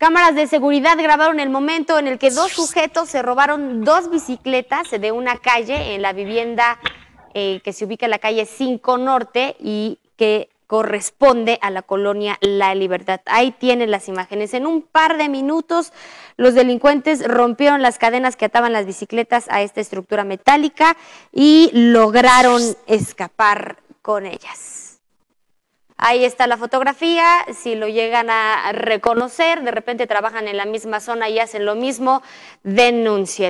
Cámaras de seguridad grabaron el momento en el que dos sujetos se robaron dos bicicletas de una calle en la vivienda eh, que se ubica en la calle 5 Norte y que corresponde a la colonia La Libertad. Ahí tienen las imágenes. En un par de minutos, los delincuentes rompieron las cadenas que ataban las bicicletas a esta estructura metálica y lograron escapar con ellas. Ahí está la fotografía, si lo llegan a reconocer, de repente trabajan en la misma zona y hacen lo mismo, denúncielo.